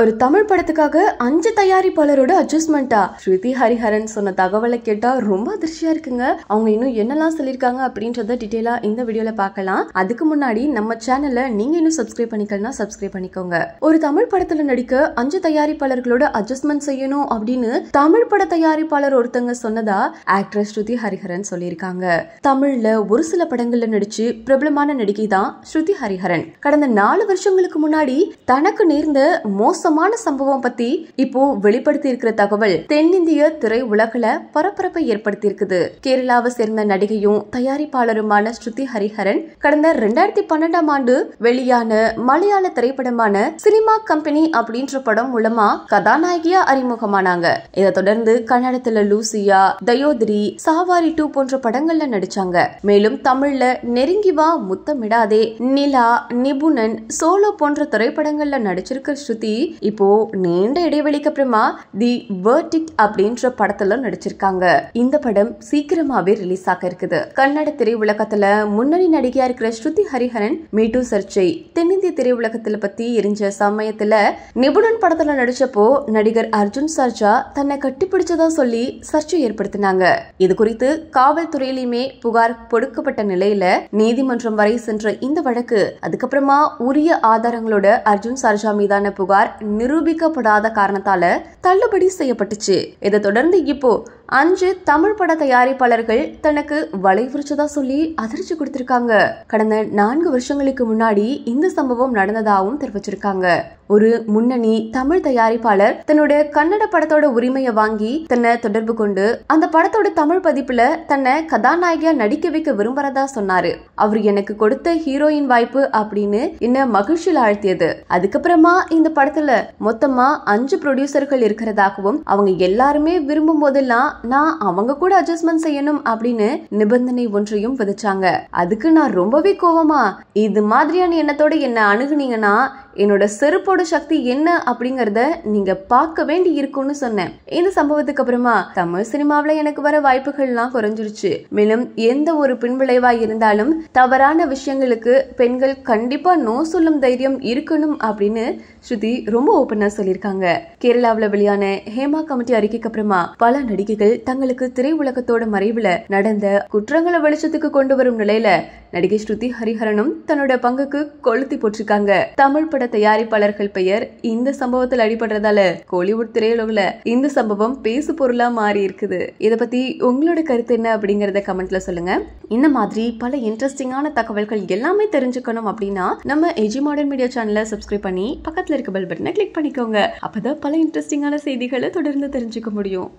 ஒரு தமிழ் படத்துக்காக அஞ்சு தயாரிப்பாளரோட அட்ஜஸ்ட்மெண்டா ஸ்ருதி ஹரிஹரன் சொன்ன தகவலை கேட்டா ரொம்ப அதிர்ச்சியா இருக்குங்க அவங்க இன்னும் என்னெல்லாம் சொல்லியிருக்காங்க அப்படின்றத டீட்டெயிலா இந்த வீடியோல பார்க்கலாம் அதுக்கு முன்னாடி நம்ம சேனல்ல நீங்க இன்னும் சப்ஸ்கிரைப் பண்ணிக்கலாம் சப்ஸ்கிரைப் பண்ணிக்கோங்க ஒரு தமிழ் படத்துல நடிக்க அஞ்சு தயாரிப்பாளர்களோட அட்ஜஸ்ட்மெண்ட் செய்யணும் அப்படின்னு தமிழ் பட தயாரிப்பாளர் ஒருத்தங்க சொன்னதா ஆக்ட்ரஸ் ஸ்ருதி ஹரிஹரன் சொல்லியிருக்காங்க தமிழ்ல ஒரு சில படங்கள்ல நடிச்சு பிரபலமான நடிகை தான் ஸ்ருதி ஹரிஹரன் கடந்த நாலு வருஷங்களுக்கு முன்னாடி தனக்கு நேர்ந்த மோஸ்ட் மோசமான சம்பவம் பத்தி இப்போ வெளிப்படுத்தி இருக்கிற தகவல் தென்னிந்திய திரை உலகில பரபரப்பை ஏற்படுத்தி இருக்குது கேரளாவை சேர்ந்த நடிகையும் தயாரிப்பாளருமான ஸ்ருதி ஹரிஹரன் கடந்த ரெண்டாயிரத்தி பன்னெண்டாம் ஆண்டு வெளியான மலையாள திரைப்படமான சினிமா கம்பெனி அப்படின்ற படம் மூலமா கதாநாயகியா அறிமுகமானாங்க இதை தொடர்ந்து கன்னடத்துல லூசியா தயோதிரி சாவாரி டூ போன்ற படங்கள்ல நடிச்சாங்க மேலும் தமிழ்ல நெருங்கி வா முத்தமிடாதே நிலா நிபுணன் சோலோ போன்ற திரைப்படங்கள்ல நடிச்சிருக்க ஸ்ருதி இப்போ நீண்ட இடைவெளிக்கு அப்புறமா தி வேர்டிக் அப்படின்ற படத்துல நடிச்சிருக்காங்க இந்த படம் சீக்கிரமாவே ரிலீஸ் ஆக இருக்குது கன்னட திரையுலகத்துல முன்னணி நடிகையா இருக்கிற ஸ்ருதி ஹரிஹரன் மீட்டு சர்ச்சை தென்னிந்திய திரையுலகத்துல பத்தி எரிஞ்ச சமயத்துல நிபுணன் படத்துல நடிச்சப்போ நடிகர் அர்ஜுன் சர்ஜா தன்னை கட்டிப்பிடிச்சதா சொல்லி சர்ச்சை ஏற்படுத்தினாங்க இது குறித்து காவல்துறையிலுமே புகார் கொடுக்கப்பட்ட நிலையில நீதிமன்றம் வரை சென்ற இந்த வழக்கு அதுக்கப்புறமா உரிய ஆதாரங்களோட அர்ஜுன் சர்ஜா மீதான புகார் நிரூபிக்கப்படாத காரணத்தால தள்ளுபடி செய்யப்பட்டுச்சு இதை தொடர்ந்து இப்போ அஞ்சு தமிழ் பட தயாரிப்பாளர்கள் தனக்கு வலை விரிச்சதா சொல்லி அதிர்ச்சி கொடுத்திருக்காங்க கடந்த நான்கு வருஷங்களுக்கு முன்னாடி இந்த சம்பவம் நடந்ததாகவும் தெரிவிச்சிருக்காங்க ஒரு முன்னணி தமிழ் தயாரிப்பாளர் தன்னுடைய கன்னட படத்தோட உரிமையை வாங்கி தன்னை தொடர்பு கொண்டு அந்த படத்தோட தமிழ் பதிப்புல தன்னை கதாநாயகியா நடிக்க வைக்க விரும்புறதா சொன்னாரு அவர் எனக்கு கொடுத்த ஹீரோயின் வாய்ப்பு அப்படின்னு என்ன மகிழ்ச்சியில் ஆழ்த்தியது அதுக்கப்புறமா இந்த படத்துல மொத்தமா அஞ்சு ப்ரொடியூசர்கள் இருக்கிறதாகவும் அவங்க எல்லாருமே விரும்பும் போதெல்லாம் நான் அவங்க கூட அட்ஜஸ்ட்மெண்ட் செய்யணும் அப்படின்னு நிபந்தனை ஒன்றையும் விதைச்சாங்க அதுக்கு நான் ரொம்பவே கோவமா இது மாதிரியான எண்ணத்தோட என்ன அணுகுனீங்கன்னா என்னோட செருப்போட சக்தி என்ன அப்படிங்கிறத நீங்க பார்க்க வேண்டி இருக்கும்னு சொன்னேன் இந்த சம்பவத்துக்கு அப்புறமா தமிழ் சினிமாவில் எனக்கு வர வாய்ப்புகள்லாம் குறைஞ்சிருச்சு மேலும் எந்த ஒரு பின்விளைவா இருந்தாலும் தவறான விஷயங்களுக்கு பெண்கள் கண்டிப்பா நோ சொல்லும் தைரியம் இருக்கணும் அப்படின்னு ஸ்ருதி ரொம்ப ஓப்பனா சொல்லியிருக்காங்க கேரளாவில் வெளியான ஹேமா கமிட்டி அறிக்கைக்கு அப்புறமா பல நடிகைகள் தங்களுக்கு திரையுலகத்தோட மறைவுல நடந்த குற்றங்களை வெளிச்சத்துக்கு கொண்டு வரும் நிலையில நடிகை ஸ்ருதி ஹரிஹரனும் தன்னோட பங்குக்கு கொளுத்தி போட்டிருக்காங்க தமிழ் திரைப்பட தயாரிப்பாளர்கள் பெயர் இந்த சம்பவத்தில் அடிபடுறதால கோலிவுட் திரையுலகில் இந்த சம்பவம் பேசு பொருளா மாறி இருக்குது இதை பத்தி உங்களோட கருத்து என்ன அப்படிங்கறத கமெண்ட்ல சொல்லுங்க இந்த மாதிரி பல இன்ட்ரெஸ்டிங்கான தகவல்கள் எல்லாமே தெரிஞ்சுக்கணும் அப்படின்னா நம்ம எஜி மாடர்ன் மீடியா சேனலை சப்ஸ்கிரைப் பண்ணி பக்கத்தில் இருக்க பெல் பட்டனை கிளிக் பண்ணிக்கோங்க அப்பதான் பல இன்ட்ரெஸ்டிங்கான செய்திகளை தொடர்ந்து தெரிஞ்சுக்க முடியும்